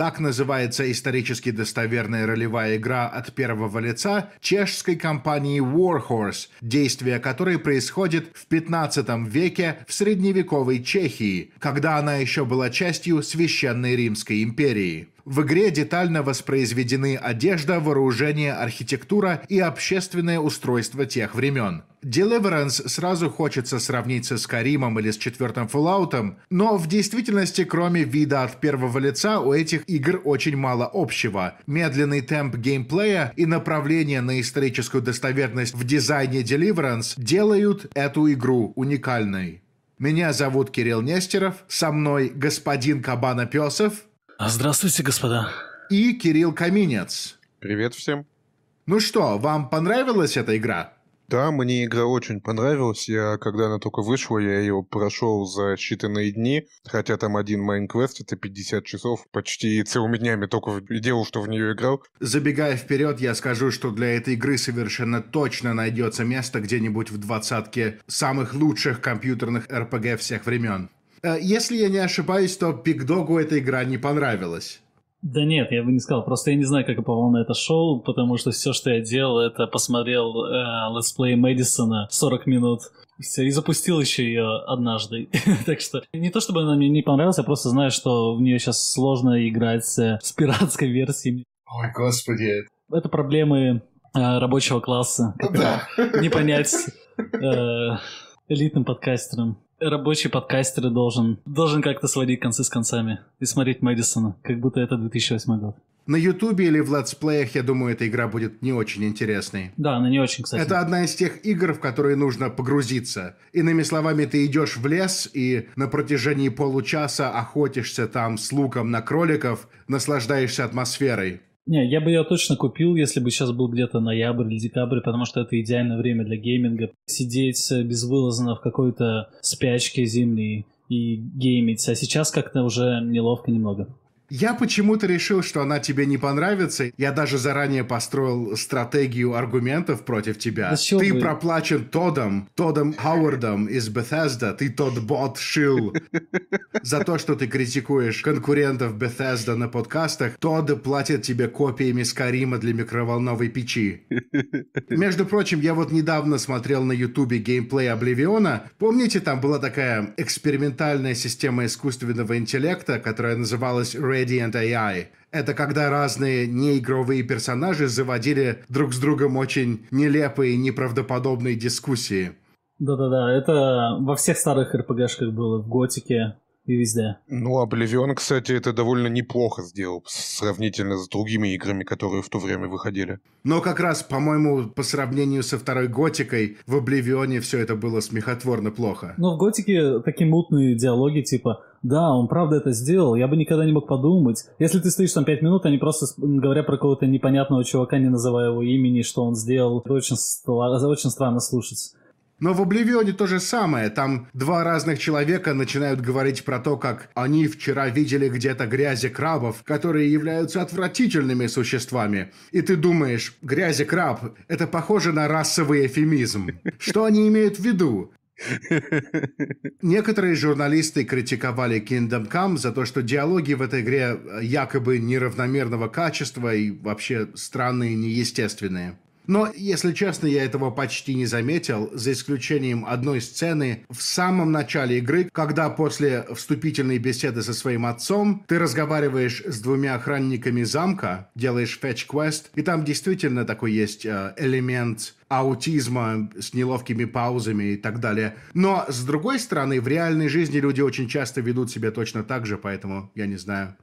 Так называется исторически достоверная ролевая игра от первого лица чешской компании Warhorse, действие которой происходит в 15 веке в средневековой Чехии, когда она еще была частью Священной Римской империи. В игре детально воспроизведены одежда, вооружение, архитектура и общественное устройство тех времен. Deliverance сразу хочется сравнить с Каримом или с четвертым Fallout, но в действительности, кроме вида от первого лица, у этих игр очень мало общего. Медленный темп геймплея и направление на историческую достоверность в дизайне Deliverance делают эту игру уникальной. Меня зовут Кирилл Нестеров, со мной господин Кабана Песов. А, здравствуйте, господа. И Кирилл Каминец. Привет всем. Ну что, вам понравилась эта игра? Да, мне игра очень понравилась. Я, когда она только вышла, я ее прошел за считанные дни. Хотя там один Майнквест, это 50 часов, почти целыми днями только делал, что в нее играл. Забегая вперед, я скажу, что для этой игры совершенно точно найдется место где-нибудь в двадцатке самых лучших компьютерных RPG всех времен. Э, если я не ошибаюсь, то Биг Догу эта игра не понравилась. Да нет, я бы не сказал. Просто я не знаю, как я попал на это шоу, потому что все, что я делал, это посмотрел э, Let's Play Мэдисона 40 минут. Все, и запустил еще ее однажды. так что не то чтобы она мне не понравилась, я просто знаю, что в нее сейчас сложно играть с пиратской версией. Ой, господи. Это проблемы э, рабочего класса. Да. не понять э, элитным подкастерам рабочий подкастер должен, должен как-то сводить концы с концами и смотреть Мэдисона, как будто это 2008 год. На Ютубе или в летсплеях, я думаю, эта игра будет не очень интересной. Да, она не очень, кстати. Это одна из тех игр, в которые нужно погрузиться. Иными словами, ты идешь в лес и на протяжении получаса охотишься там с луком на кроликов, наслаждаешься атмосферой. Не, я бы ее точно купил, если бы сейчас был где-то ноябрь или декабрь, потому что это идеальное время для гейминга. Сидеть э, безвылазно в какой-то спячке зимней и геймить, а сейчас как-то уже неловко немного. Я почему-то решил, что она тебе не понравится. Я даже заранее построил стратегию аргументов против тебя. Да ты вы? проплачен Тодом, Тодом Хауардом из Bethesda. Ты тот бот шил за то, что ты критикуешь конкурентов Bethesda на подкастах. Тод платит тебе копиями Скарима для микроволновой печи. Между прочим, я вот недавно смотрел на Ютубе геймплей Обливиона. Помните, там была такая экспериментальная система искусственного интеллекта, которая называлась Ray Gradient AI. Это когда разные неигровые персонажи заводили друг с другом очень нелепые, неправдоподобные дискуссии. Да-да-да, это во всех старых РПГшках было, в Готике, и везде. Ну, Oblivion, кстати, это довольно неплохо сделал, сравнительно с другими играми, которые в то время выходили. Но как раз, по-моему, по сравнению со второй Готикой, в Обливионе все это было смехотворно плохо. Но ну, в Готике такие мутные диалоги, типа да, он правда это сделал, я бы никогда не мог подумать. Если ты стоишь там пять минут, они просто говоря про какого-то непонятного чувака, не называя его имени, что он сделал, это очень, очень странно слушать. Но в Обливионе то же самое. Там два разных человека начинают говорить про то, как они вчера видели где-то грязи крабов, которые являются отвратительными существами. И ты думаешь, грязи краб – это похоже на расовый эфемизм. Что они имеют в виду? Некоторые журналисты критиковали Kingdom Come за то, что диалоги в этой игре якобы неравномерного качества и вообще странные неестественные. Но, если честно, я этого почти не заметил, за исключением одной сцены в самом начале игры, когда после вступительной беседы со своим отцом ты разговариваешь с двумя охранниками замка, делаешь fetch quest, и там действительно такой есть э, элемент аутизма с неловкими паузами и так далее. Но, с другой стороны, в реальной жизни люди очень часто ведут себя точно так же, поэтому я не знаю.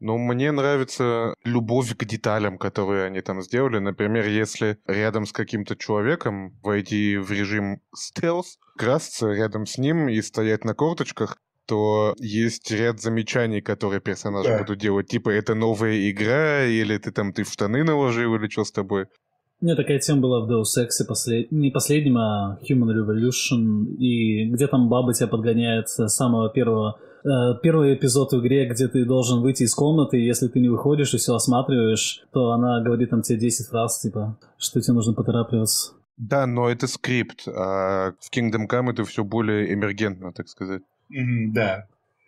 Ну, мне нравится любовь к деталям, которые они там сделали. Например, если рядом с каким-то человеком войти в режим стелс, красться рядом с ним и стоять на корточках, то есть ряд замечаний, которые персонажи да. будут делать. Типа, это новая игра, или ты там ты в штаны наложил, или что с тобой. У меня такая тема была в Deus Ex, послед... не последнем, а Human Revolution, и где там баба тебя подгоняет с самого первого Э, первый эпизод в игре, где ты должен выйти из комнаты, и если ты не выходишь и все осматриваешь, то она говорит там тебе 10 раз, типа, что тебе нужно поторапливаться. Да, но это скрипт, а в Kingdom Come это все более эмергентно, так сказать. Mm-hmm, да.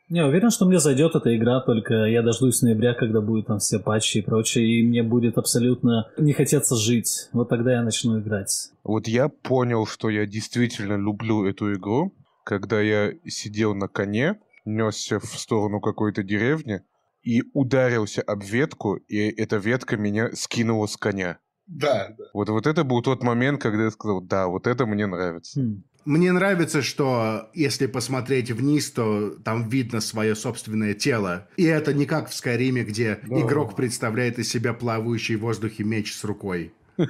Не, уверен, что мне зайдет эта игра, только я дождусь ноября, когда будут там все патчи и прочее, и мне будет абсолютно не хотеться жить. Вот тогда я начну играть. Вот я понял, что я действительно люблю эту игру, когда я сидел на коне, несся в сторону какой-то деревни и ударился об ветку, и эта ветка меня скинула с коня. Да, да. Вот, вот это был тот момент, когда я сказал, да, вот это мне нравится. Хм. Мне нравится, что если посмотреть вниз, то там видно свое собственное тело. И это не как в Скайриме, где да. игрок представляет из себя плавающий в воздухе меч с рукой.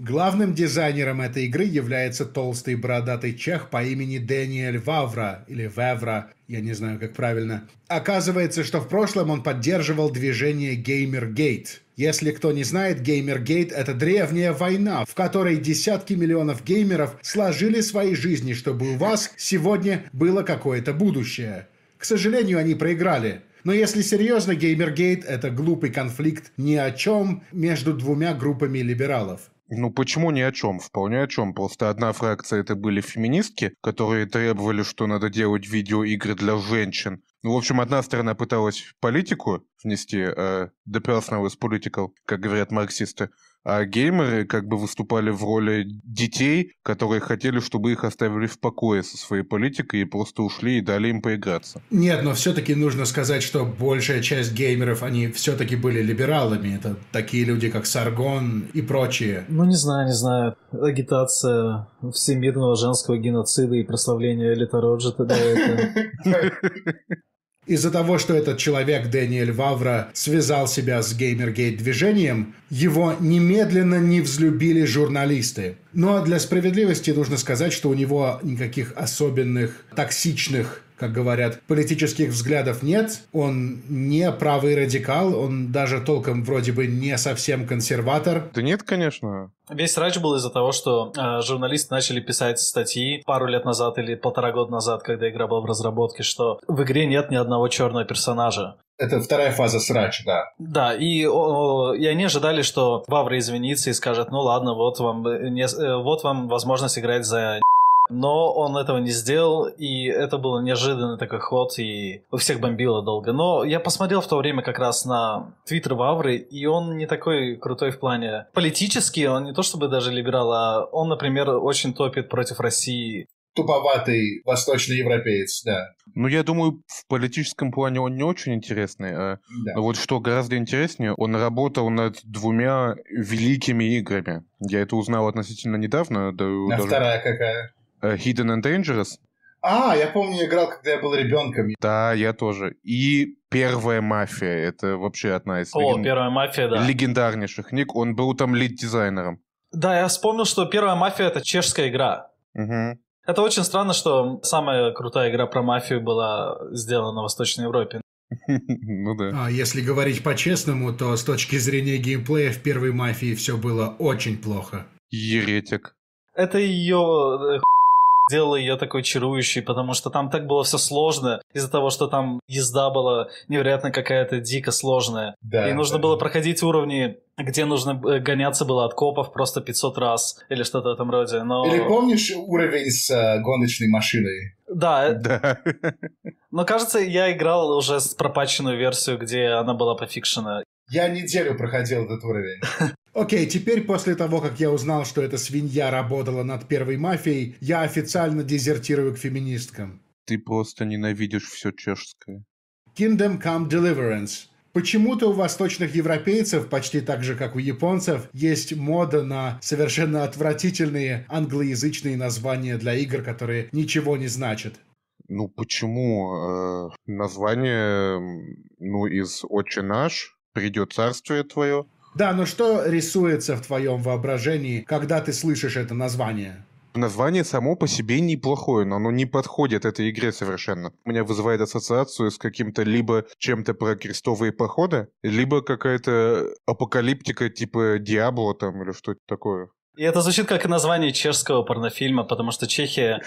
Главным дизайнером этой игры является толстый бородатый чех по имени Дэниэль Вавра, или Вевра, я не знаю, как правильно. Оказывается, что в прошлом он поддерживал движение Геймергейт. Если кто не знает, Геймергейт – это древняя война, в которой десятки миллионов геймеров сложили свои жизни, чтобы у вас сегодня было какое-то будущее. К сожалению, они проиграли. Но если серьезно, Геймергейт – это глупый конфликт ни о чем между двумя группами либералов. Ну почему ни о чем? Вполне о чем. Просто одна фракция это были феминистки, которые требовали, что надо делать видеоигры для женщин. Ну, в общем, одна сторона пыталась политику внести, э, the personal is political, как говорят марксисты, а геймеры как бы выступали в роли детей, которые хотели, чтобы их оставили в покое со своей политикой и просто ушли и дали им поиграться. Нет, но все-таки нужно сказать, что большая часть геймеров, они все-таки были либералами. Это такие люди, как Саргон и прочие. Ну, не знаю, не знаю. Агитация всемирного женского геноцида и прославление Элита Роджета, да, это... Из-за того, что этот человек, Дэниэль Вавра, связал себя с геймергейт-движением, его немедленно не взлюбили журналисты. Но ну, а для справедливости нужно сказать, что у него никаких особенных токсичных как говорят, политических взглядов нет, он не правый радикал, он даже толком вроде бы не совсем консерватор. Да нет, конечно. Весь срач был из-за того, что э, журналисты начали писать статьи пару лет назад или полтора года назад, когда игра была в разработке, что в игре нет ни одного черного персонажа. Это вторая фаза срача, да. Да, и, о, и они ожидали, что Вавра извинится и скажет, ну ладно, вот вам, не, э, вот вам возможность играть за но он этого не сделал, и это был неожиданный такой ход, и у всех бомбило долго. Но я посмотрел в то время как раз на твиттер Вавры, и он не такой крутой в плане политически, он не то чтобы даже либерал, а он, например, очень топит против России туповатый восточный европеец да. Ну, я думаю, в политическом плане он не очень интересный. А да. Вот что гораздо интереснее, он работал над двумя великими играми. Я это узнал относительно недавно. Да, а даже... вторая какая? Э, Hidden and Dangerous. А, я помню, я играл, когда я был ребенком. Да, я тоже. И первая мафия. Это вообще одна из О, леген... первая мафия, да. легендарнейших книг. Он был там лид-дизайнером. Да, я вспомнил, что первая мафия это чешская игра. Угу. Это очень странно, что самая крутая игра про мафию была сделана в Восточной Европе. Ну да. А если говорить по-честному, то с точки зрения геймплея в первой мафии все было очень плохо. Еретик. Это ее делало ее такой чарующей, потому что там так было все сложно, из-за того, что там езда была невероятно какая-то дико сложная. Да, и нужно да. было проходить уровни где нужно э, гоняться было от копов просто 500 раз или что-то в этом роде. Но... Или помнишь уровень с э, гоночной машиной? Да. Э, да. Но кажется, я играл уже с пропаченную версию, где она была пофикшена. Я неделю проходил этот уровень. Окей, теперь после того, как я узнал, что эта свинья работала над первой мафией, я официально дезертирую к феминисткам. Ты просто ненавидишь все чешское. Kingdom Come Deliverance. Почему-то у восточных европейцев, почти так же, как у японцев, есть мода на совершенно отвратительные англоязычные названия для игр, которые ничего не значат. Ну почему? Э, название, ну, из «Отче наш», «Придет царствие твое», да, но что рисуется в твоем воображении, когда ты слышишь это название? Название само по себе неплохое, но оно не подходит этой игре совершенно. У меня вызывает ассоциацию с каким-то либо чем-то про крестовые походы, либо какая-то апокалиптика типа Диабло там или что-то такое. И это звучит как название чешского порнофильма, потому что Чехия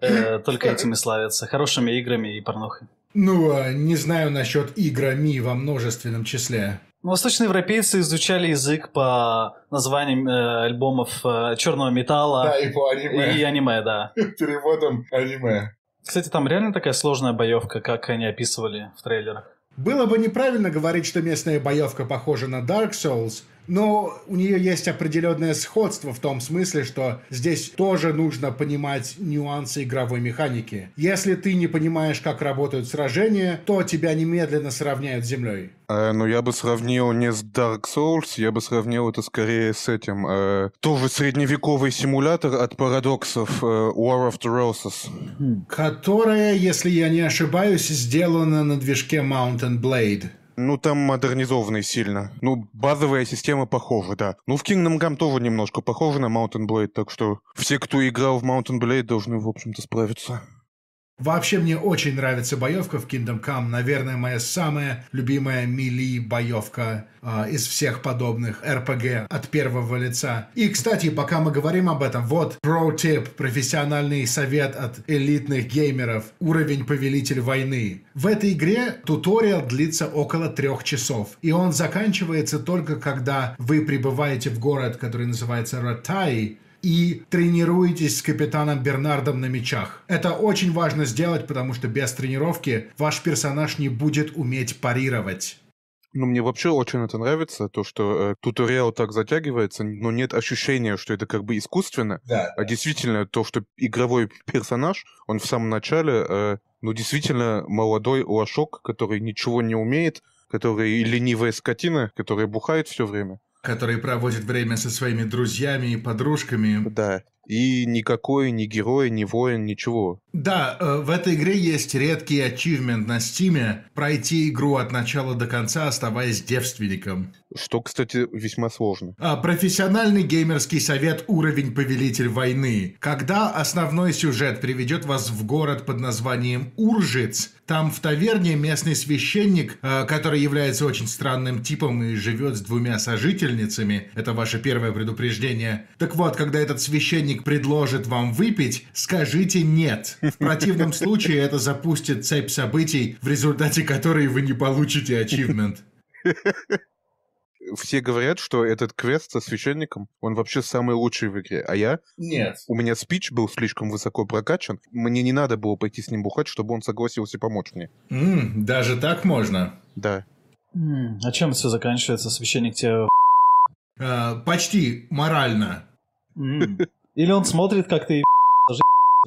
э, только этими славится. Хорошими играми и порнохой. Ну, а не знаю насчет играми во множественном числе. Восточноевропейцы изучали язык по названиям э, альбомов э, черного металла. Да, и по аниме. И аниме, да. Переводом аниме. Кстати, там реально такая сложная боевка, как они описывали в трейлерах. Было бы неправильно говорить, что местная боевка похожа на Dark Souls, но у нее есть определенное сходство в том смысле, что здесь тоже нужно понимать нюансы игровой механики. Если ты не понимаешь, как работают сражения, то тебя немедленно сравняют с землей. Э, ну, я бы сравнил не с Dark Souls, я бы сравнил это скорее с этим. Э, тоже средневековый симулятор от парадоксов э, War of the Roses. Хм. Которая, если я не ошибаюсь, сделана на движке Mountain Blade. Ну, там модернизованный сильно. Ну, базовая система похожа, да. Ну, в Kingdom Come тоже немножко похожа на Mountain Blade, так что все, кто играл в Mountain Blade, должны, в общем-то, справиться. Вообще мне очень нравится боевка в Kingdom Come. Наверное, моя самая любимая мили боевка э, а, из всех подобных RPG от первого лица. И, кстати, пока мы говорим об этом, вот про-тип, профессиональный совет от элитных геймеров, уровень повелитель войны. В этой игре туториал длится около трех часов, и он заканчивается только когда вы прибываете в город, который называется Ратай, и тренируетесь с капитаном Бернардом на мечах. Это очень важно сделать, потому что без тренировки ваш персонаж не будет уметь парировать. Ну, мне вообще очень это нравится, то, что э, туториал так затягивается, но нет ощущения, что это как бы искусственно. Да. А действительно, то, что игровой персонаж, он в самом начале, э, ну, действительно молодой лошок, который ничего не умеет, который ленивая скотина, которая бухает все время. Который проводит время со своими друзьями и подружками. Да, и никакой ни герой, ни воин, ничего. Да, э, в этой игре есть редкий ачивмент на стиме – пройти игру от начала до конца, оставаясь девственником. Что, кстати, весьма сложно. А, профессиональный геймерский совет «Уровень повелитель войны». Когда основной сюжет приведет вас в город под названием Уржиц, там в таверне местный священник, а, который является очень странным типом и живет с двумя сожительницами, это ваше первое предупреждение. Так вот, когда этот священник предложит вам выпить, скажите «нет». В противном случае это запустит цепь событий, в результате которой вы не получите ачивмент. все говорят, что этот квест со священником, он вообще самый лучший в игре. А я... Нет. У меня спич был слишком высоко прокачан. Мне не надо было пойти с ним бухать, чтобы он согласился помочь мне. Mm, даже так можно? Да. Mm, а чем все заканчивается? Священник тебя... Uh, почти морально. Mm. Или он смотрит, как ты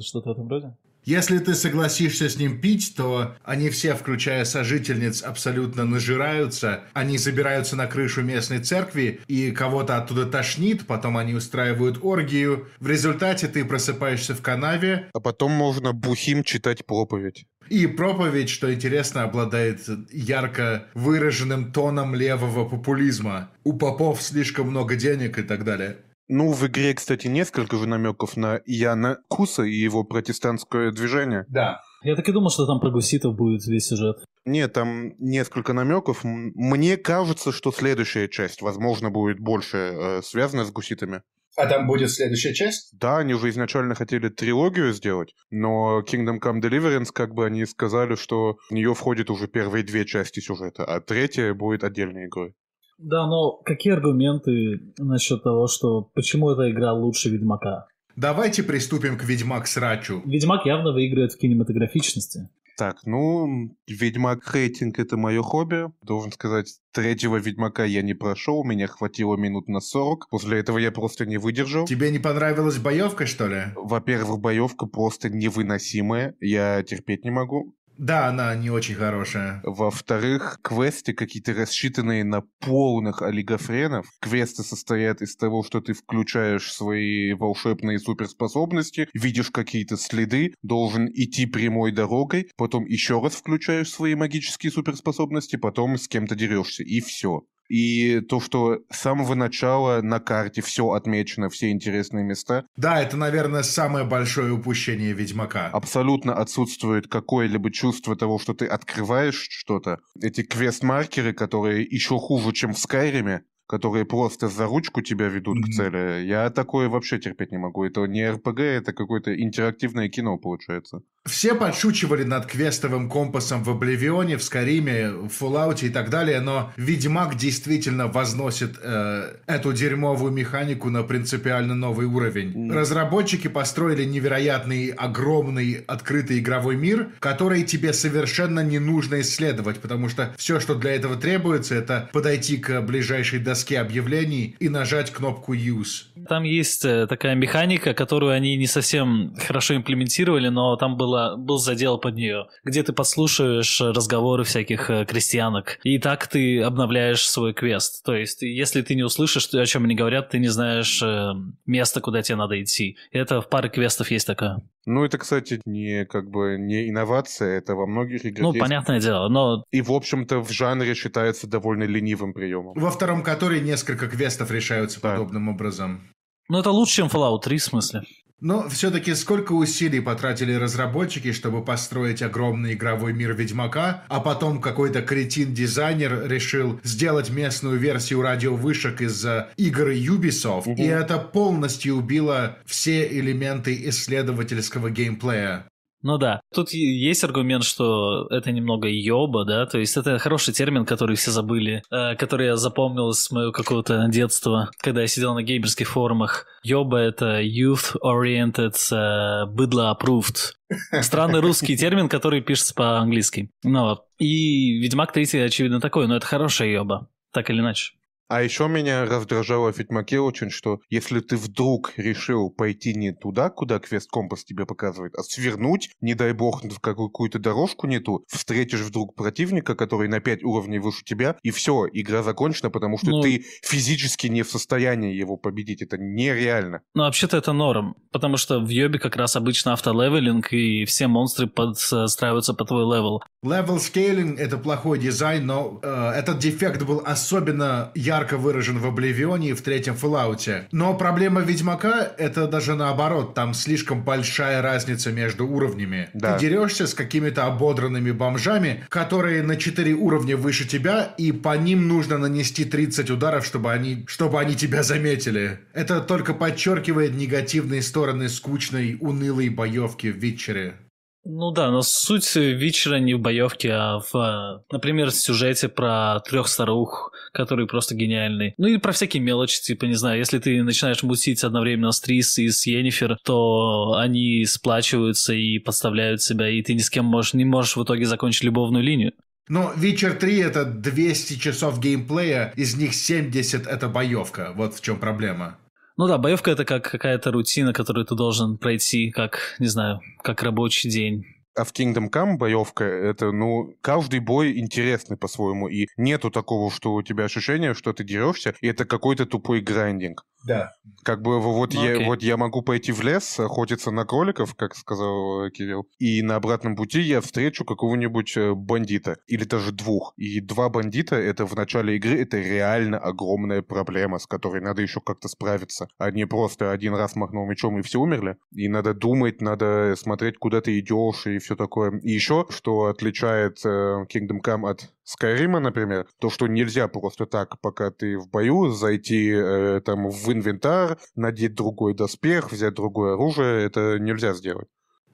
что-то в этом роде? Если ты согласишься с ним пить, то они все, включая сожительниц, абсолютно нажираются. Они забираются на крышу местной церкви, и кого-то оттуда тошнит, потом они устраивают оргию. В результате ты просыпаешься в канаве. А потом можно бухим читать проповедь. И проповедь, что интересно, обладает ярко выраженным тоном левого популизма. У попов слишком много денег и так далее. Ну, в игре, кстати, несколько же намеков на Яна Куса и его протестантское движение. Да. Я так и думал, что там про гуситов будет весь сюжет. Нет, там несколько намеков. Мне кажется, что следующая часть, возможно, будет больше э, связана с гуситами. А там будет следующая часть? Да, они уже изначально хотели трилогию сделать, но Kingdom Come Deliverance, как бы они сказали, что в нее входят уже первые две части сюжета, а третья будет отдельной игрой. Да, но какие аргументы насчет того, что почему эта игра лучше Ведьмака? Давайте приступим к Ведьмак срачу. Ведьмак явно выигрывает в кинематографичности. Так, ну, Ведьмак рейтинг это мое хобби. Должен сказать, третьего Ведьмака я не прошел, меня хватило минут на 40. После этого я просто не выдержал. Тебе не понравилась боевка, что ли? Во-первых, боевка просто невыносимая, я терпеть не могу. Да, она не очень хорошая. Во-вторых, квесты какие-то рассчитанные на полных олигофренов. Квесты состоят из того, что ты включаешь свои волшебные суперспособности, видишь какие-то следы, должен идти прямой дорогой, потом еще раз включаешь свои магические суперспособности, потом с кем-то дерешься, и все. И то, что с самого начала на карте все отмечено, все интересные места. Да, это, наверное, самое большое упущение Ведьмака. Абсолютно отсутствует какое-либо чувство того, что ты открываешь что-то. Эти квест-маркеры, которые еще хуже, чем в Скайриме, которые просто за ручку тебя ведут mm-hmm. к цели. Я такое вообще терпеть не могу. Это не РПГ, это какое-то интерактивное кино получается. Все подшучивали над квестовым компасом в Обливионе, в Скариме, в Фуллауте и так далее, но Ведьмак действительно возносит э, эту дерьмовую механику на принципиально новый уровень. Разработчики построили невероятный, огромный, открытый игровой мир, который тебе совершенно не нужно исследовать, потому что все, что для этого требуется, это подойти к ближайшей доске объявлений и нажать кнопку «Use». Там есть э, такая механика, которую они не совсем хорошо имплементировали, но там был была, был задел под нее, где ты послушаешь разговоры всяких э, крестьянок, и так ты обновляешь свой квест. То есть, если ты не услышишь, о чем они говорят, ты не знаешь э, место, куда тебе надо идти. Это в паре квестов есть такая. Ну, это, кстати, не как бы не инновация, это во многих играх. Ну, есть. понятное дело, но. И, в общем-то, в жанре считается довольно ленивым приемом. Во втором который несколько квестов решаются да. подобным образом. Ну, это лучше, чем Fallout 3, в смысле. Но все-таки сколько усилий потратили разработчики, чтобы построить огромный игровой мир Ведьмака, а потом какой-то кретин-дизайнер решил сделать местную версию радиовышек из игр Ubisoft, угу. и это полностью убило все элементы исследовательского геймплея. Ну да. Тут есть аргумент, что это немного ёба, да, то есть это хороший термин, который все забыли, э, который я запомнил с моего какого-то детства, когда я сидел на геймерских форумах. Ёба — это Youth Oriented э, быдло Approved. Странный русский термин, который пишется по-английски. Ну, вот. и Ведьмак 3, очевидно, такой, но это хорошая ёба, так или иначе. А еще меня раздражало в Ведьмаке очень, что если ты вдруг решил пойти не туда, куда квест-компас тебе показывает, а свернуть, не дай бог, в какую-то дорожку не ту, встретишь вдруг противника, который на 5 уровней выше тебя, и все, игра закончена, потому что ну, ты физически не в состоянии его победить. Это нереально. Ну, вообще-то это норм, потому что в Йобе как раз обычно автолевелинг, и все монстры подстраиваются по твой левел. Левел-скейлинг — это плохой дизайн, но э, этот дефект был особенно я ярко выражен в Обливионе и в третьем Fallout. Но проблема Ведьмака — это даже наоборот, там слишком большая разница между уровнями. Да. Ты дерешься с какими-то ободранными бомжами, которые на 4 уровня выше тебя, и по ним нужно нанести 30 ударов, чтобы они, чтобы они тебя заметили. Это только подчеркивает негативные стороны скучной, унылой боевки в Витчере. Ну да, но суть вечера не в боевке, а в, э, например, сюжете про трех старух, которые просто гениальны. Ну и про всякие мелочи, типа, не знаю, если ты начинаешь мутить одновременно с Трис и с Йеннифер, то они сплачиваются и подставляют себя, и ты ни с кем можешь, не можешь в итоге закончить любовную линию. Но Witcher 3 это 200 часов геймплея, из них 70 это боевка. Вот в чем проблема. Ну да, боевка это как какая-то рутина, которую ты должен пройти, как, не знаю, как рабочий день а в Kingdom Come боевка — это, ну, каждый бой интересный по-своему, и нету такого, что у тебя ощущение, что ты дерешься, и это какой-то тупой грандинг. Да. Как бы вот, ну, я, вот я могу пойти в лес, охотиться на кроликов, как сказал э, Кирилл, и на обратном пути я встречу какого-нибудь э, бандита, или даже двух. И два бандита — это в начале игры, это реально огромная проблема, с которой надо еще как-то справиться, а не просто один раз махнул мечом и все умерли. И надо думать, надо э, смотреть, куда ты идешь, и все такое. И еще, что отличает э, Kingdom Come от Skyrim, например, то, что нельзя просто так, пока ты в бою, зайти э, там в инвентарь, надеть другой доспех, взять другое оружие, это нельзя сделать.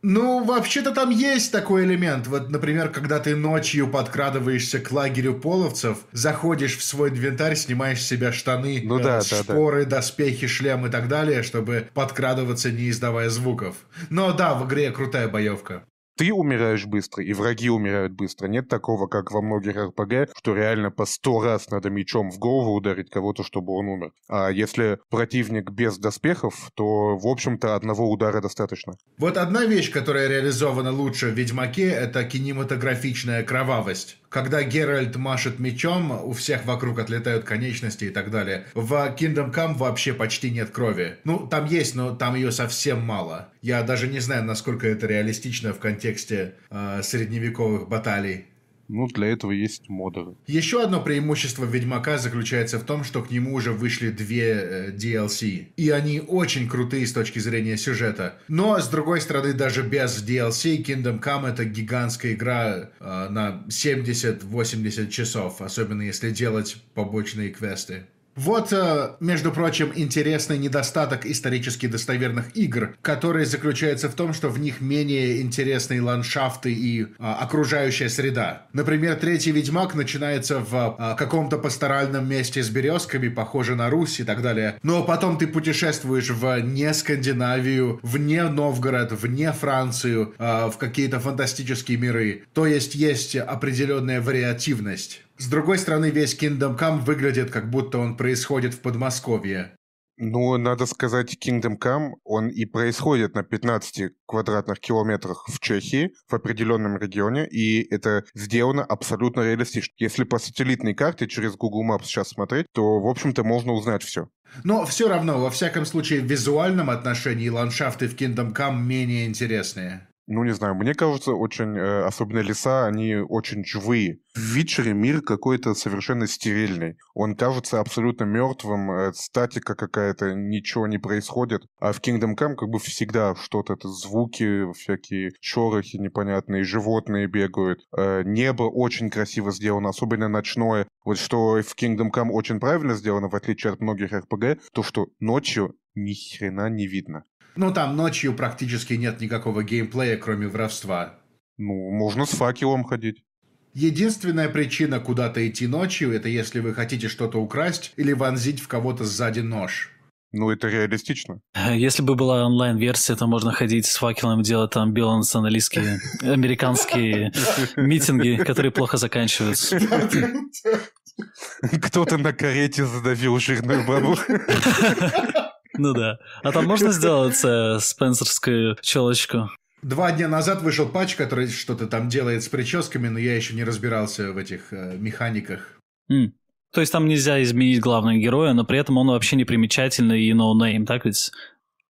Ну, вообще-то там есть такой элемент. Вот, например, когда ты ночью подкрадываешься к лагерю половцев, заходишь в свой инвентарь, снимаешь с себя штаны, ну, э, да, шпоры, да, да. доспехи, шлем и так далее, чтобы подкрадываться, не издавая звуков. Но да, в игре крутая боевка ты умираешь быстро, и враги умирают быстро. Нет такого, как во многих РПГ, что реально по сто раз надо мечом в голову ударить кого-то, чтобы он умер. А если противник без доспехов, то, в общем-то, одного удара достаточно. Вот одна вещь, которая реализована лучше в «Ведьмаке», это кинематографичная кровавость когда Геральт машет мечом, у всех вокруг отлетают конечности и так далее. В Kingdom Come вообще почти нет крови. Ну, там есть, но там ее совсем мало. Я даже не знаю, насколько это реалистично в контексте э, средневековых баталий. Ну, для этого есть моды. Еще одно преимущество Ведьмака заключается в том, что к нему уже вышли две э, DLC. И они очень крутые с точки зрения сюжета. Но, с другой стороны, даже без DLC Kingdom Come это гигантская игра э, на 70-80 часов. Особенно если делать побочные квесты. Вот, э, между прочим, интересный недостаток исторически достоверных игр, который заключается в том, что в них менее интересные ландшафты и а, окружающая среда. Например, третий Ведьмак начинается в а, каком-то пасторальном месте с березками, похоже на Русь и так далее. Но ну, а потом ты путешествуешь в не Скандинавию, вне Новгород, вне Францию, а, в какие-то фантастические миры. То есть есть определенная вариативность. С другой стороны, весь Kingdom Come выглядит, как будто он происходит в Подмосковье. Ну, надо сказать, Kingdom Come, он и происходит на 15 квадратных километрах в Чехии, в определенном регионе, и это сделано абсолютно реалистично. Если по сателлитной карте через Google Maps сейчас смотреть, то, в общем-то, можно узнать все. Но все равно, во всяком случае, в визуальном отношении ландшафты в Kingdom Come менее интересные ну, не знаю, мне кажется, очень, э, особенно леса, они очень живые. В Вичере мир какой-то совершенно стерильный. Он кажется абсолютно мертвым, э, статика какая-то, ничего не происходит. А в Kingdom Come как бы всегда что-то, это звуки, всякие шорохи непонятные, животные бегают. Э, небо очень красиво сделано, особенно ночное. Вот что в Kingdom Come очень правильно сделано, в отличие от многих RPG, то, что ночью ни хрена не видно. Ну, там ночью практически нет никакого геймплея, кроме воровства. Ну, можно с факелом ходить. Единственная причина куда-то идти ночью – это если вы хотите что-то украсть или вонзить в кого-то сзади нож. Ну, это реалистично. Если бы была онлайн-версия, то можно ходить с факелом, делать там биланс-аналистские американские митинги, которые плохо заканчиваются. Кто-то на карете задавил жирную бабу. Ну да. А там можно сделать э, спенсерскую челочку? Два дня назад вышел патч, который что-то там делает с прическами, но я еще не разбирался в этих э, механиках. Mm. То есть там нельзя изменить главного героя, но при этом он вообще непримечательный и ноунейм, no так ведь?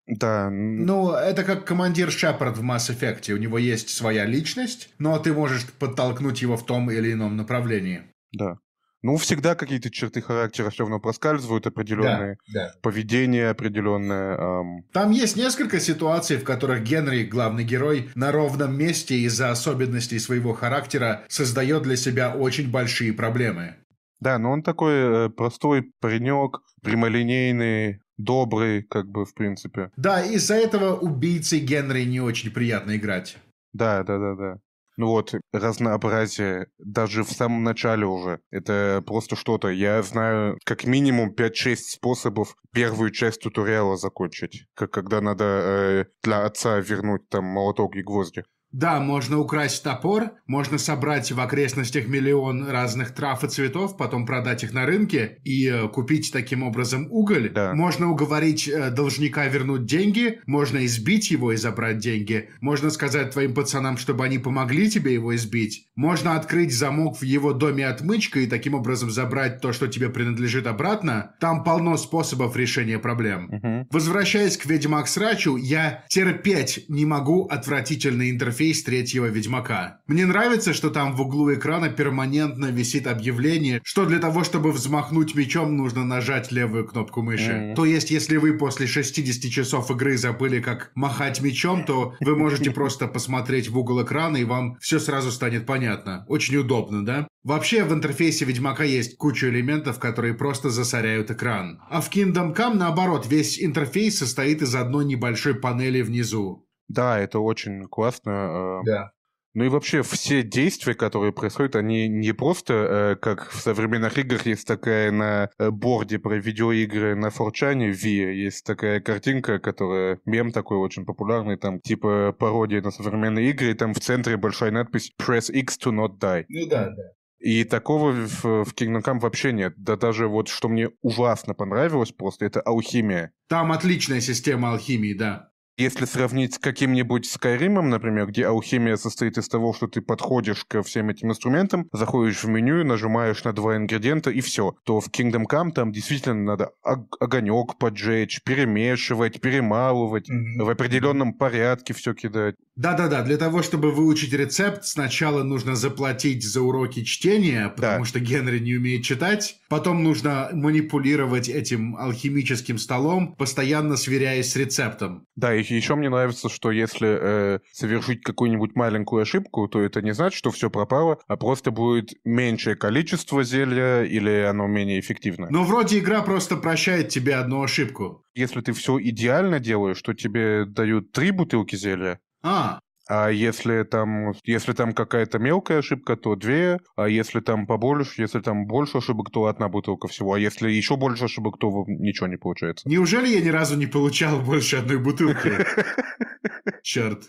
Да. Ну, это как командир Шепард в Mass Effect. У него есть своя личность, но ты можешь подтолкнуть его в том или ином направлении. Да ну, всегда какие-то черты характера все равно проскальзывают, определенные да, да. поведение определенное. Эм... Там есть несколько ситуаций, в которых Генри, главный герой, на ровном месте из-за особенностей своего характера создает для себя очень большие проблемы. Да, но он такой э, простой паренек, прямолинейный, добрый, как бы, в принципе. Да, из-за этого убийцы Генри не очень приятно играть. Да, да, да, да. Ну вот, разнообразие даже в самом начале уже. Это просто что-то. Я знаю как минимум 5-6 способов первую часть туториала закончить. Как когда надо э, для отца вернуть там молоток и гвозди. Да, можно украсть топор, можно собрать в окрестностях миллион разных трав и цветов, потом продать их на рынке и э, купить таким образом уголь. Да. Можно уговорить э, должника вернуть деньги, можно избить его и забрать деньги. Можно сказать твоим пацанам, чтобы они помогли тебе его избить. Можно открыть замок в его доме отмычкой и таким образом забрать то, что тебе принадлежит обратно. Там полно способов решения проблем. Угу. Возвращаясь к Ведьмак Срачу, я терпеть не могу отвратительный интерфейс интерфейс третьего Ведьмака. Мне нравится, что там в углу экрана перманентно висит объявление, что для того, чтобы взмахнуть мечом, нужно нажать левую кнопку мыши. Mm-hmm. То есть, если вы после 60 часов игры забыли, как махать мечом, то вы можете просто посмотреть в угол экрана, и вам все сразу станет понятно. Очень удобно, да? Вообще, в интерфейсе Ведьмака есть куча элементов, которые просто засоряют экран. А в Kingdom Come, наоборот, весь интерфейс состоит из одной небольшой панели внизу. Да, это очень классно. Э. Да. Ну и вообще все действия, которые происходят, они не просто, э, как в современных играх есть такая на э, борде про видеоигры на форчане V, есть такая картинка, которая мем такой очень популярный, там типа пародия на современные игры, и там в центре большая надпись «Press X to not die». Ну да, да. И такого в, в Kingdom Come вообще нет. Да даже вот, что мне ужасно понравилось просто, это алхимия. Там отличная система алхимии, да. Если сравнить с каким-нибудь Skyrim, например, где алхимия состоит из того, что ты подходишь ко всем этим инструментам, заходишь в меню, нажимаешь на два ингредиента и все, то в Kingdom Come там действительно надо огонек поджечь, перемешивать, перемалывать, mm-hmm. в определенном порядке все кидать. Да-да-да, для того, чтобы выучить рецепт, сначала нужно заплатить за уроки чтения, потому да. что Генри не умеет читать. Потом нужно манипулировать этим алхимическим столом, постоянно сверяясь с рецептом. Да, и еще мне нравится, что если э, совершить какую-нибудь маленькую ошибку, то это не значит, что все пропало, а просто будет меньшее количество зелья или оно менее эффективно. Ну, вроде игра просто прощает тебе одну ошибку. Если ты все идеально делаешь, то тебе дают три бутылки зелья. А, а если там, если там какая-то мелкая ошибка, то две, а если там побольше, если там больше ошибок, то одна бутылка всего, а если еще больше ошибок, то ничего не получается. Неужели я ни разу не получал больше одной бутылки? Черт.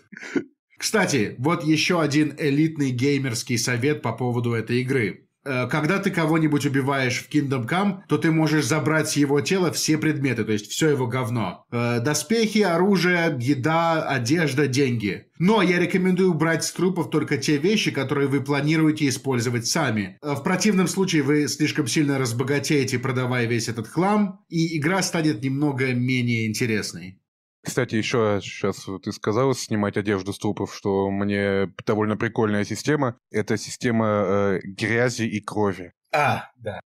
Кстати, вот еще один элитный геймерский совет по поводу этой игры. Э, когда ты кого-нибудь убиваешь в Kingdom Come, то ты можешь забрать с его тела все предметы, то есть все его говно. Э, доспехи, оружие, еда, одежда, деньги. Но я рекомендую брать с трупов только те вещи, которые вы планируете использовать сами. Э, в противном случае вы слишком сильно разбогатеете, продавая весь этот хлам, и игра станет немного менее интересной. Кстати, еще сейчас ты сказал снимать одежду с трупов, что мне довольно прикольная система. Это система э, грязи и крови. А, да.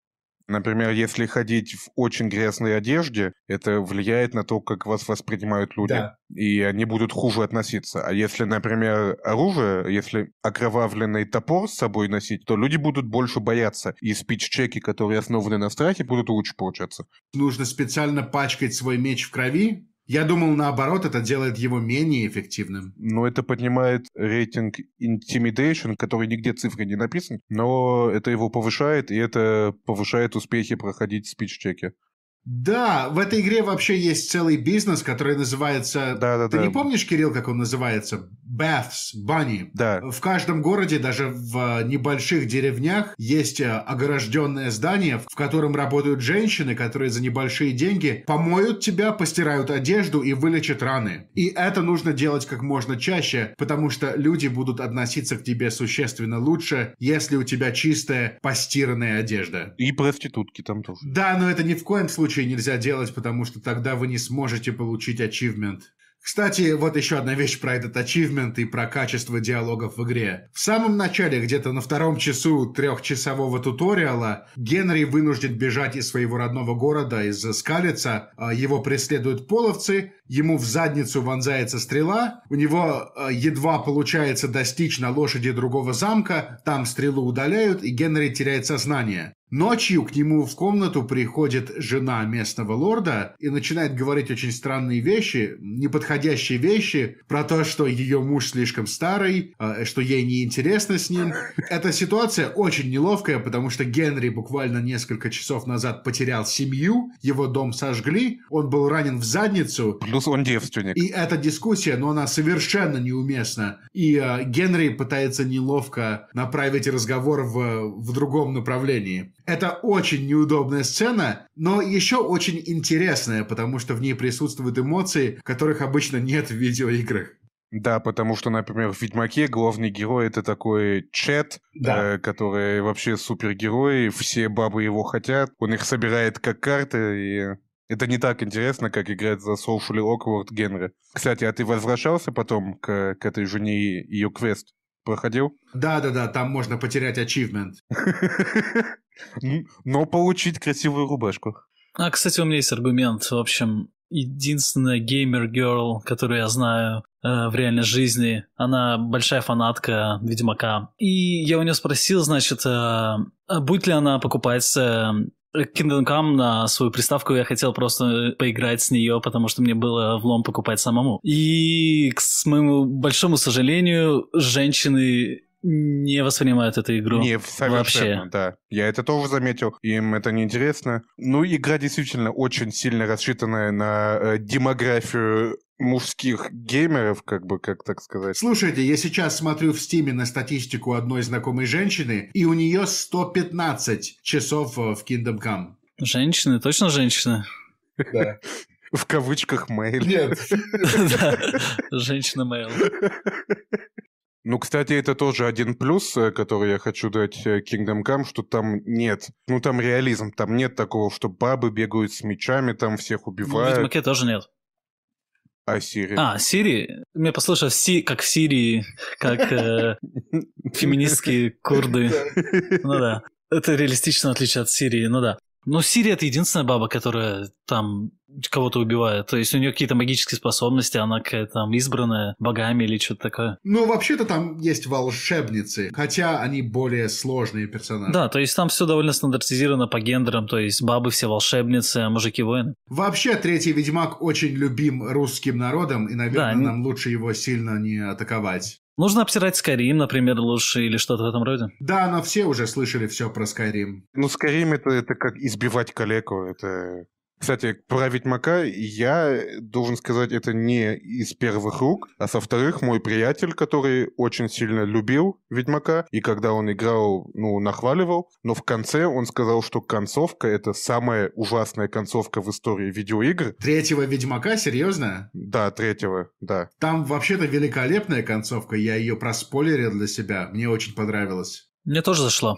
Например, если ходить в очень грязной одежде, это влияет на то, как вас воспринимают люди, да. и они будут хуже относиться. А если, например, оружие, если окровавленный топор с собой носить, то люди будут больше бояться, и спич-чеки, которые основаны на страхе, будут лучше получаться. Нужно специально пачкать свой меч в крови, я думал, наоборот, это делает его менее эффективным. Но это поднимает рейтинг Intimidation, который нигде цифры не написан, но это его повышает, и это повышает успехи проходить спич-чеки. Да, в этой игре вообще есть целый бизнес, который называется... Да, да, Ты да. не помнишь, Кирилл, как он называется? Baths, Bunny. Да. В каждом городе, даже в э, небольших деревнях, есть э, огражденное здание, в котором работают женщины, которые за небольшие деньги помоют тебя, постирают одежду и вылечат раны. И это нужно делать как можно чаще, потому что люди будут относиться к тебе существенно лучше, если у тебя чистая, постиранная одежда. И проститутки там тоже. Да, но это ни в коем случае случае нельзя делать, потому что тогда вы не сможете получить ачивмент. Кстати, вот еще одна вещь про этот ачивмент и про качество диалогов в игре. В самом начале, где-то на втором часу трехчасового туториала, Генри вынужден бежать из своего родного города, из за Скалица. А, его преследуют половцы, ему в задницу вонзается стрела, у него а, едва получается достичь на лошади другого замка, там стрелу удаляют, и Генри теряет сознание. Ночью к нему в комнату приходит жена местного лорда и начинает говорить очень странные вещи, неподходящие вещи, про то, что ее муж слишком старый, а, что ей неинтересно с ним. Эта ситуация очень неловкая, потому что Генри буквально несколько часов назад потерял семью, его дом сожгли, он был ранен в задницу. Плюс он девственник. И эта дискуссия, но она совершенно неуместна. И э, Генри пытается неловко направить разговор в, в другом направлении. Это очень неудобная сцена, но еще очень интересная, потому что в ней присутствуют эмоции, которых обычно нет в видеоиграх. Да, потому что, например, в Ведьмаке главный герой это такой Чет, да. э, который вообще супергерой, все бабы его хотят, он их собирает как карты, и это не так интересно, как играть за Socially Awkward Генри. Кстати, а ты возвращался потом к, к этой жене ее квест? Проходил? Да-да-да, там можно потерять ачивмент. Но получить красивую рубашку. А, кстати, у меня есть аргумент. В общем, единственная геймер-герл, которую я знаю э, в реальной жизни, она большая фанатка Ведьмака. И я у нее спросил, значит, э, а будет ли она покупать э, Kingdom Come на свою приставку я хотел просто поиграть с нее, потому что мне было влом покупать самому. И, к моему большому сожалению, женщины не воспринимают эту игру. Не, совершенно, вообще. да. Я это тоже заметил, им это неинтересно. Ну, игра действительно очень сильно рассчитанная на э, демографию мужских геймеров, как бы, как так сказать. Слушайте, я сейчас смотрю в Стиме на статистику одной знакомой женщины, и у нее 115 часов э, в Kingdom Come. Женщины? Точно женщины? Да. В кавычках мейл. Нет. Женщина мейл. Ну, кстати, это тоже один плюс, э, который я хочу дать э, Kingdom Come, что там нет. Ну, там реализм, там нет такого, что бабы бегают с мечами, там всех убивают. Ну, в Ведьмаке тоже нет. А Сири. А, Сири? Мне послышалось, си, как в Сирии, как э, феминистские курды. Ну да. Это реалистично отличие от Сирии, ну да. Ну, Сири это единственная баба, которая там кого-то убивает. То есть у нее какие-то магические способности, она какая-то там избранная богами или что-то такое. Ну, вообще-то там есть волшебницы, хотя они более сложные персонажи. Да, то есть там все довольно стандартизировано по гендерам, то есть бабы все волшебницы, а мужики воины. Вообще, третий Ведьмак очень любим русским народом, и, наверное, да, нам лучше его сильно не атаковать. Нужно обсирать Скарим, например, лучше или что-то в этом роде. Да, но все уже слышали все про Скарим. Ну, Скарим это, это как избивать калеку, это кстати, про Ведьмака я должен сказать это не из первых рук, а со вторых мой приятель, который очень сильно любил Ведьмака, и когда он играл, ну, нахваливал, но в конце он сказал, что концовка — это самая ужасная концовка в истории видеоигр. Третьего Ведьмака? Серьезно? Да, третьего, да. Там вообще-то великолепная концовка, я ее проспойлерил для себя, мне очень понравилось. Мне тоже зашло.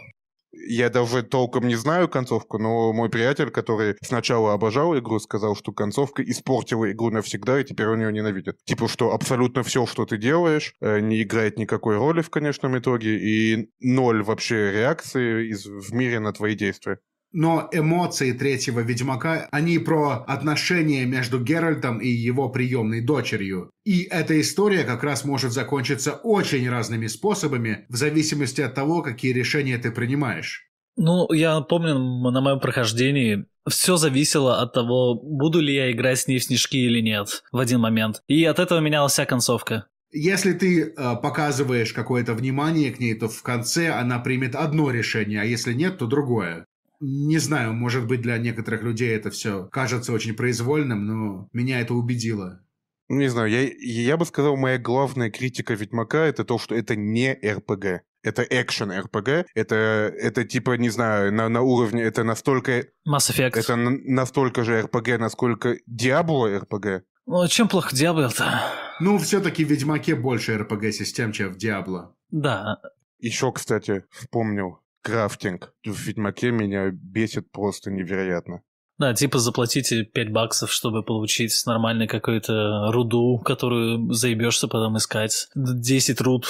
Я даже толком не знаю концовку, но мой приятель, который сначала обожал игру, сказал, что концовка испортила игру навсегда, и теперь он ее ненавидит. Типа, что абсолютно все, что ты делаешь, э, не играет никакой роли в конечном итоге, и ноль вообще реакции из, в мире на твои действия. Но эмоции третьего Ведьмака, они про отношения между Геральтом и его приемной дочерью. И эта история как раз может закончиться очень разными способами, в зависимости от того, какие решения ты принимаешь. Ну, я помню, на моем прохождении все зависело от того, буду ли я играть с ней в снежки или нет в один момент. И от этого менялась вся концовка. Если ты э, показываешь какое-то внимание к ней, то в конце она примет одно решение, а если нет, то другое. Не знаю, может быть, для некоторых людей это все кажется очень произвольным, но меня это убедило. Ну, не знаю, я, я бы сказал, моя главная критика Ведьмака это то, что это не РПГ. Это экшен РПГ, это, это типа, не знаю, на, на уровне, это настолько... Mass Effect. Это на, настолько же РПГ, насколько Диабло РПГ. Ну, чем плохо Диабло-то? Ну, все-таки в Ведьмаке больше РПГ-систем, чем в Диабло. Да. Еще, кстати, вспомнил крафтинг в Ведьмаке меня бесит просто невероятно. Да, типа заплатите 5 баксов, чтобы получить нормальную какую-то руду, которую заебешься потом искать. 10 руд,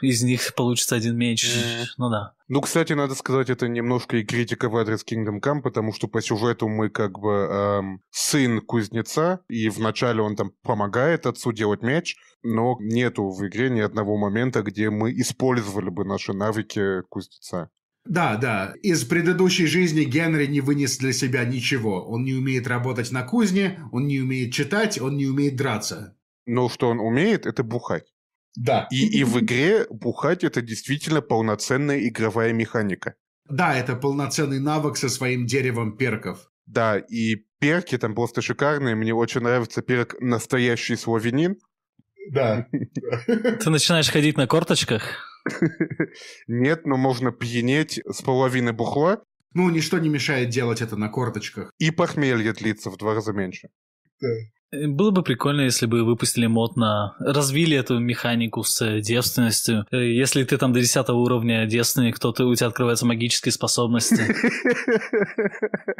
из них получится один меч. Mm-hmm. Ну да. Ну, кстати, надо сказать, это немножко и критика в адрес Kingdom Come, потому что по сюжету мы как бы эм, сын кузнеца, и вначале он там помогает отцу делать меч, но нету в игре ни одного момента, где мы использовали бы наши навыки кузнеца. Да, да. Из предыдущей жизни Генри не вынес для себя ничего. Он не умеет работать на кузне, он не умеет читать, он не умеет драться. Но что он умеет, это бухать. Да. И, и в игре бухать это действительно полноценная игровая механика. Да, это полноценный навык со своим деревом перков. Да, и перки там просто шикарные. Мне очень нравится перк «Настоящий славянин». Да. Ты начинаешь ходить на корточках? Нет, но можно пьянеть с половины бухла. Ну, ничто не мешает делать это на корточках. И похмелье длится в два раза меньше. Э, было бы прикольно, если бы выпустили мод на... Развили эту механику с э, девственностью. Э, если ты там до 10 уровня девственник, то ты, у тебя открываются магические способности.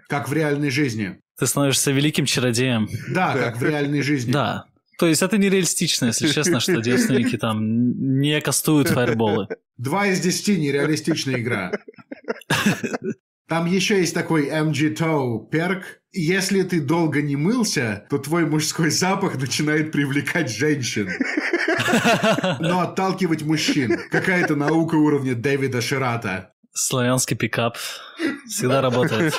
Как в реальной жизни. Ты становишься великим чародеем. Да, как в реальной жизни. Да. То есть это нереалистично, если честно, что девственники там не кастуют фаерболы. Два из десяти нереалистичная игра. Там еще есть такой MG Toe перк. Если ты долго не мылся, то твой мужской запах начинает привлекать женщин. Но отталкивать мужчин. Какая-то наука уровня Дэвида Ширата. Славянский пикап. Всегда работает.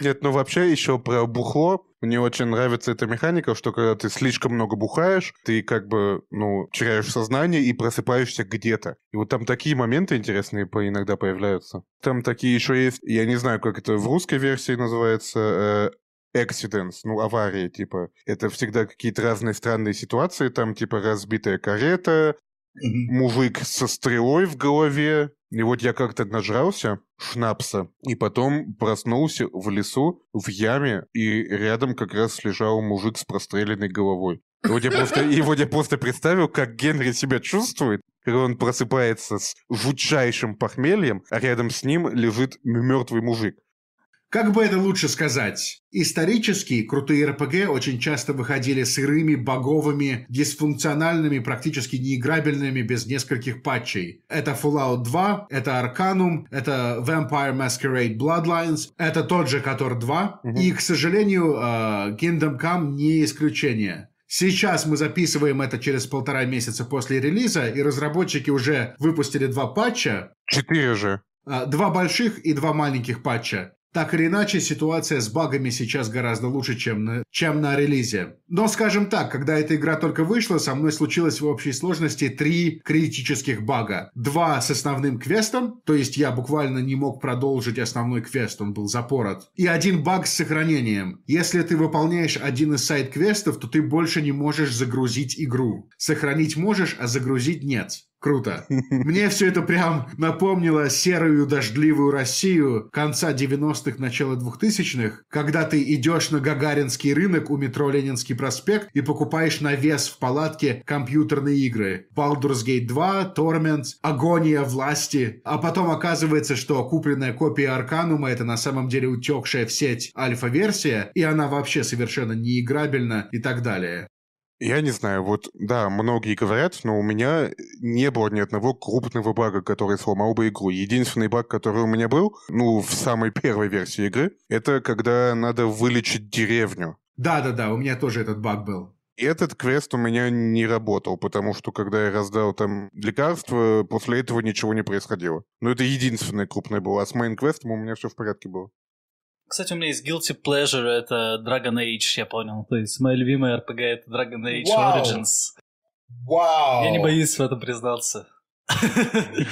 Нет, ну вообще еще про бухло. Мне очень нравится эта механика, что когда ты слишком много бухаешь, ты как бы, ну, теряешь сознание и просыпаешься где-то. И вот там такие моменты интересные по иногда появляются. Там такие еще есть, я не знаю, как это в русской версии называется, э, accidents, ну, аварии, типа. Это всегда какие-то разные странные ситуации, там, типа, разбитая карета, мужик со стрелой в голове. И вот я как-то нажрался, шнапса. И потом проснулся в лесу, в яме, и рядом как раз лежал мужик с простреленной головой. И вот я просто, и вот я просто представил, как Генри себя чувствует, когда он просыпается с жутчайшим похмельем, а рядом с ним лежит мертвый мужик. Как бы это лучше сказать? Исторически крутые РПГ очень часто выходили сырыми, боговыми, дисфункциональными, практически неиграбельными без нескольких патчей. Это Fallout 2, это Arcanum, это Vampire Masquerade Bloodlines, это тот же Котор 2, угу. и, к сожалению, э, Kingdom Come не исключение. Сейчас мы записываем это через полтора месяца после релиза, и разработчики уже выпустили два патча. Четыре же. Э, два больших и два маленьких патча. Так или иначе, ситуация с багами сейчас гораздо лучше, чем на, чем на релизе. Но, скажем так, когда эта игра только вышла, со мной случилось в общей сложности три критических бага. Два с основным квестом, то есть я буквально не мог продолжить основной квест, он был запорот. И один баг с сохранением. Если ты выполняешь один из сайт-квестов, то ты больше не можешь загрузить игру. Сохранить можешь, а загрузить нет. Круто. Мне все это прям напомнило серую дождливую Россию конца 90-х, начала 2000-х, когда ты идешь на Гагаринский рынок у метро Ленинский проспект и покупаешь на вес в палатке компьютерные игры. Baldur's Gate 2, Torment, Агония власти. А потом оказывается, что купленная копия Арканума это на самом деле утекшая в сеть альфа-версия, и она вообще совершенно неиграбельна и так далее. Я не знаю, вот, да, многие говорят, но у меня не было ни одного крупного бага, который сломал бы игру. Единственный баг, который у меня был, ну, в самой первой версии игры, это когда надо вылечить деревню. Да-да-да, у меня тоже этот баг был этот квест у меня не работал, потому что когда я раздал там лекарства, после этого ничего не происходило. Но это единственный крупный был. а с мейн-квестом у меня все в порядке было. Кстати, у меня есть guilty pleasure, это Dragon Age, я понял. То есть моя любимая RPG это Dragon Age Вау! Origins. Вау! Я не боюсь в этом признаться.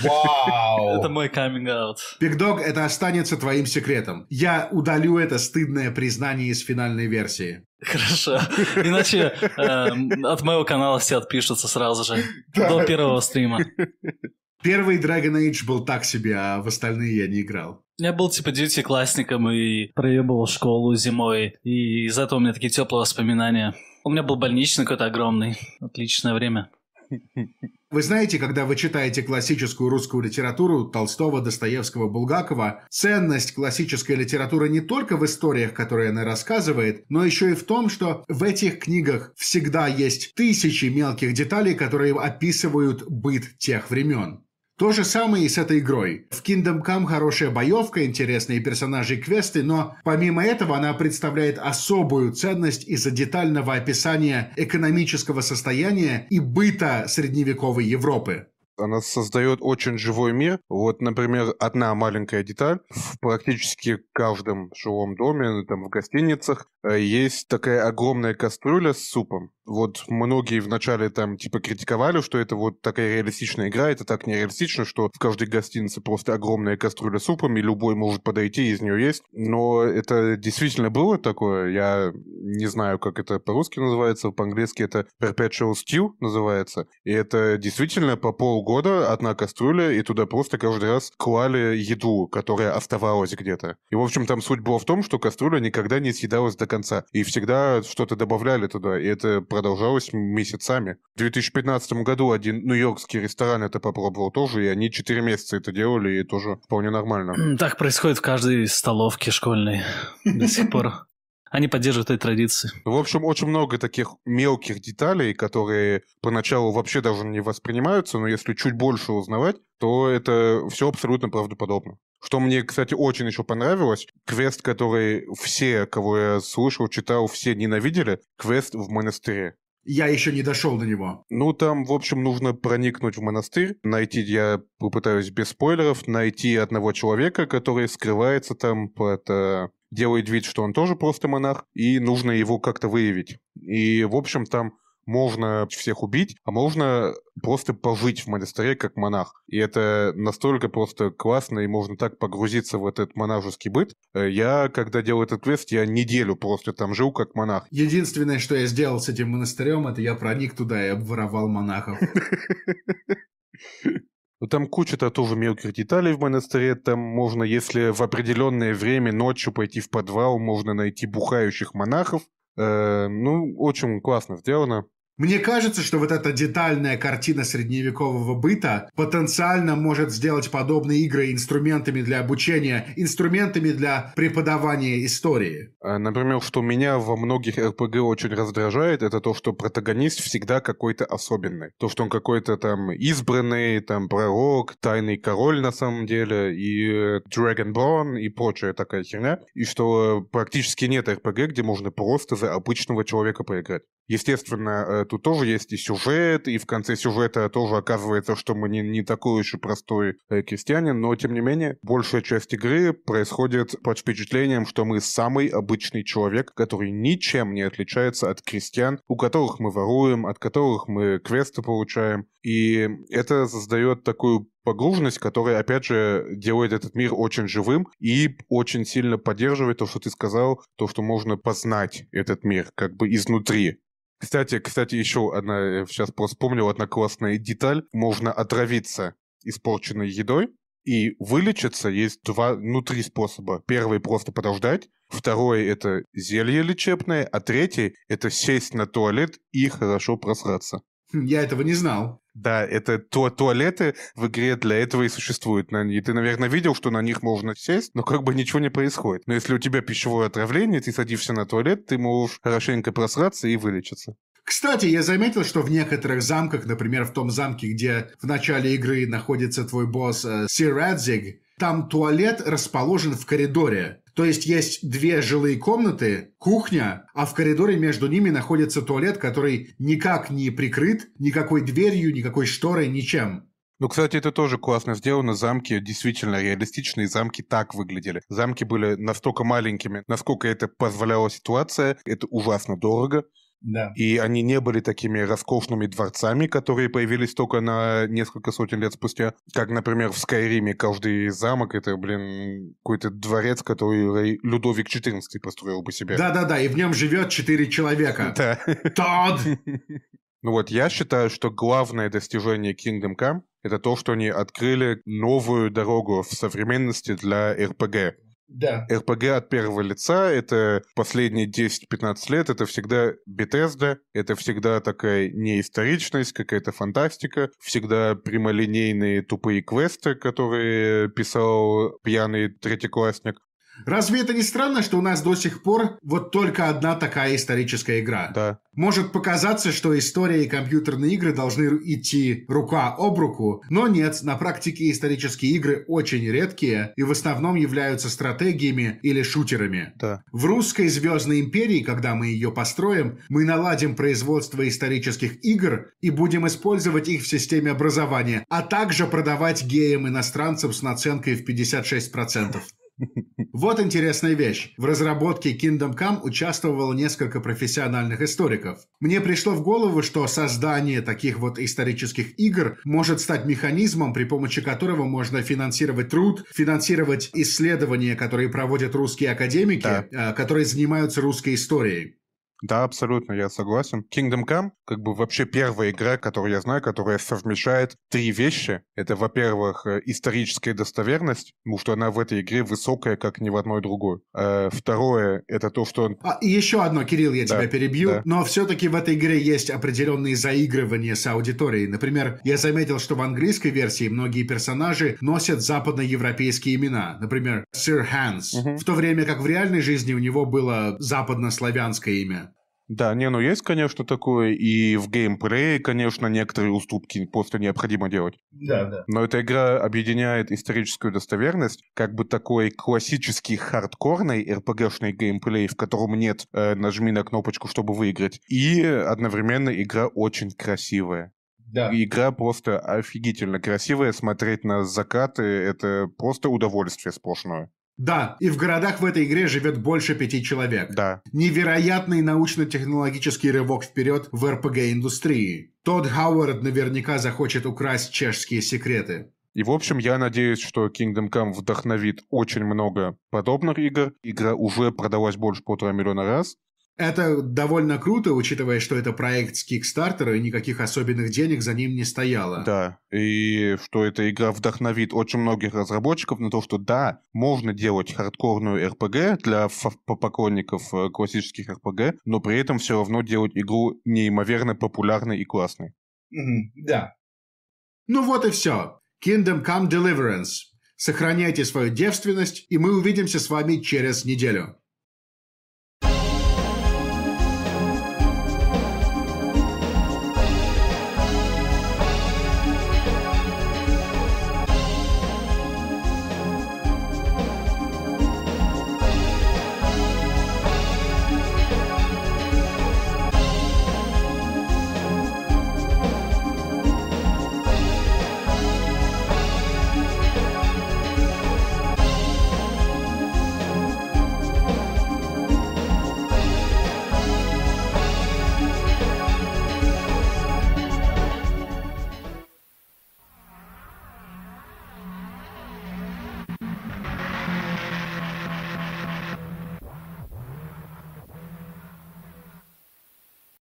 Вау! Это мой coming out. Big Dog, это останется твоим секретом. Я удалю это стыдное признание из финальной версии. Хорошо. Иначе э, от моего канала все отпишутся сразу же. До первого стрима. Первый Dragon Age был так себе, а в остальные я не играл. Я был типа девятиклассником и проебывал школу зимой, и из этого у меня такие теплые воспоминания. У меня был больничный какой-то огромный. Отличное время. Вы знаете, когда вы читаете классическую русскую литературу Толстого, Достоевского, Булгакова, ценность классической литературы не только в историях, которые она рассказывает, но еще и в том, что в этих книгах всегда есть тысячи мелких деталей, которые описывают быт тех времен. То же самое и с этой игрой. В Kingdom Come хорошая боевка, интересные персонажи и квесты, но помимо этого она представляет особую ценность из-за детального описания экономического состояния и быта средневековой Европы она создает очень живой мир. Вот, например, одна маленькая деталь. В практически каждом жилом доме, там в гостиницах, э, есть такая огромная кастрюля с супом вот многие вначале там типа критиковали, что это вот такая реалистичная игра, это так нереалистично, что в каждой гостинице просто огромная кастрюля супом, и любой может подойти, и из нее есть. Но это действительно было такое. Я не знаю, как это по-русски называется, по-английски это perpetual stew называется. И это действительно по полгода одна кастрюля, и туда просто каждый раз клали еду, которая оставалась где-то. И, в общем, там суть была в том, что кастрюля никогда не съедалась до конца. И всегда что-то добавляли туда. И это продолжалось месяцами. В 2015 году один нью-йоркский ресторан это попробовал тоже, и они 4 месяца это делали, и тоже вполне нормально. Так происходит в каждой столовке школьной до сих пор. Они поддерживают эти традиции. В общем, очень много таких мелких деталей, которые поначалу вообще даже не воспринимаются, но если чуть больше узнавать, то это все абсолютно правдоподобно. Что мне, кстати, очень еще понравилось, квест, который все, кого я слышал, читал, все ненавидели, квест в монастыре. Я еще не дошел до него. Ну, там, в общем, нужно проникнуть в монастырь, найти, я попытаюсь без спойлеров, найти одного человека, который скрывается там под... Э, делает вид, что он тоже просто монах, и нужно его как-то выявить. И, в общем, там можно всех убить, а можно просто пожить в монастыре как монах. И это настолько просто классно, и можно так погрузиться в этот монашеский быт. Э, я, когда делал этот квест, я неделю просто там жил как монах. Единственное, что я сделал с этим монастырем, это я проник туда и обворовал монахов. Но ну, там куча-то тоже мелких деталей в монастыре. Там можно, если в определенное время ночью пойти в подвал, можно найти бухающих монахов. Э, ну, очень классно сделано. Мне кажется, что вот эта детальная картина средневекового быта потенциально может сделать подобные игры инструментами для обучения, инструментами для преподавания истории. А, например, что меня во многих РПГ очень раздражает, это то, что протагонист всегда какой-то особенный. То, что он какой-то там избранный, там пророк, тайный король на самом деле, и э, Dragonborn, и прочая такая херня. И что э, практически нет РПГ, где можно просто за обычного человека поиграть. Естественно, э, тут тоже есть и сюжет, и в конце сюжета тоже оказывается, что мы не, не такой уж и простой э, крестьянин, но тем не менее, большая часть игры происходит под впечатлением, что мы самый обычный человек, который ничем не отличается от крестьян, у которых мы воруем, от которых мы квесты получаем. И это создает такую погруженность, которая, опять же, делает этот мир очень живым и очень сильно поддерживает то, что ты сказал, то, что можно познать этот мир как бы изнутри. Кстати, кстати, еще одна, сейчас э, просто вспомнил, одна классная деталь. Можно отравиться испорченной едой, и вылечиться есть два, ну, три способа. Первый — просто подождать. Второй — это зелье лечебное. А третий — это сесть на туалет и хорошо просраться. Хм, я этого не знал. Да, это ту туалеты в игре для этого и существуют. И ты, наверное, видел, что на них можно сесть, но как бы ничего не происходит. Но если у тебя пищевое отравление, ты садишься на туалет, ты можешь хорошенько просраться и вылечиться. Кстати, я заметил, что в некоторых замках, например, в том замке, где в начале игры находится твой босс э, Радзиг там туалет расположен в коридоре. То есть есть две жилые комнаты, кухня, а в коридоре между ними находится туалет, который никак не прикрыт никакой дверью, никакой шторой, ничем. Ну, кстати, это тоже классно сделано. Замки действительно реалистичные, замки так выглядели. Замки были настолько маленькими, насколько это позволяла ситуация. Это ужасно дорого. Да. И они не были такими роскошными дворцами, которые появились только на несколько сотен лет спустя. Как, например, в Скайриме каждый замок — это, блин, какой-то дворец, который Людовик XIV построил бы себе. Да-да-да, и в нем живет четыре человека. Да. Тодд! Ну вот, я считаю, что главное достижение Kingdom Come — это то, что они открыли новую дорогу в современности для RPG. Да. РПГ от первого лица — это последние 10-15 лет, это всегда Бетезда, это всегда такая неисторичность, какая-то фантастика, всегда прямолинейные тупые квесты, которые писал пьяный третьеклассник. Разве это не странно, что у нас до сих пор вот только одна такая историческая игра? Да. Может показаться, что история и компьютерные игры должны идти рука об руку, но нет, на практике исторические игры очень редкие и в основном являются стратегиями или шутерами. Да. В русской «Звездной империи», когда мы ее построим, мы наладим производство исторических игр и будем использовать их в системе образования, а также продавать геям-иностранцам с наценкой в 56%. Вот интересная вещь. В разработке Kingdom Come участвовало несколько профессиональных историков. Мне пришло в голову, что создание таких вот исторических игр может стать механизмом, при помощи которого можно финансировать труд, финансировать исследования, которые проводят русские академики, да. Э, которые занимаются русской историей. Да, абсолютно, я согласен. Kingdom Come, как бы вообще первая игра, которую я знаю, которая совмещает три вещи. Это, во-первых, э, историческая достоверность, потому что она в этой игре высокая, как ни в одной другой. А второе, это то, что... А, еще одно, Кирилл, я да, тебя перебью, да. но все-таки в этой игре есть определенные заигрывания с аудиторией. Например, я заметил, что в английской версии многие персонажи носят западноевропейские имена. Например, Сир Ханс. Угу. В то время как в реальной жизни у него было западнославянское имя. Да, не, ну есть, конечно, такое, и в геймплее, конечно, некоторые уступки просто необходимо делать. Да, да. Но эта игра объединяет историческую достоверность, как бы такой классический хардкорный RPG-шный геймплей, в котором нет э, «нажми на кнопочку, чтобы выиграть», и одновременно игра очень красивая. Да. Игра просто офигительно красивая, смотреть на закаты — это просто удовольствие сплошное. Да, и в городах в этой игре живет больше пяти человек. Да. Невероятный научно-технологический рывок вперед в РПГ-индустрии. Тодд Хауэрд наверняка захочет украсть чешские секреты. И, в общем, я надеюсь, что Kingdom Come вдохновит очень много подобных игр. Игра уже продалась больше полтора миллиона раз. Это довольно круто, учитывая, что это проект с Kickstarter, и никаких особенных денег за ним не стояло. Да, и что эта игра вдохновит очень многих разработчиков на то, что да, можно делать хардкорную RPG для поклонников э, классических RPG, но при этом все равно делать игру неимоверно популярной и классной. Mm-hmm, да. Ну вот и все. Kingdom Come Deliverance. Сохраняйте свою девственность, и мы увидимся с вами через неделю.